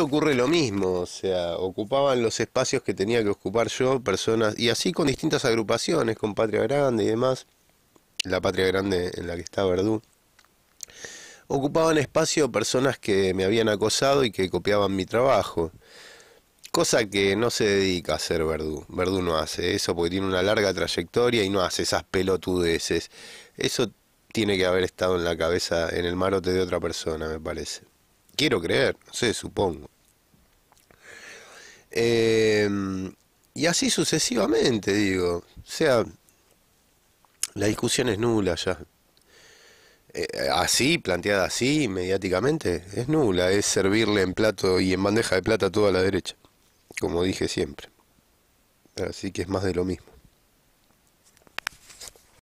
ocurre lo mismo, o sea, ocupaban los espacios que tenía que ocupar yo, personas, y así con distintas agrupaciones, con Patria Grande y demás, la Patria Grande en la que está Verdú, ocupaban espacio personas que me habían acosado y que copiaban mi trabajo, cosa que no se dedica a hacer Verdú, Verdú no hace eso porque tiene una larga trayectoria y no hace esas pelotudeces, eso tiene que haber estado en la cabeza, en el marote de otra persona, me parece. Quiero creer, no sé, supongo. Eh, y así sucesivamente, digo. O sea, la discusión es nula ya. Eh, así, planteada así, mediáticamente, es nula. Es servirle en plato y en bandeja de plata toda la derecha. Como dije siempre. Así que es más de lo mismo.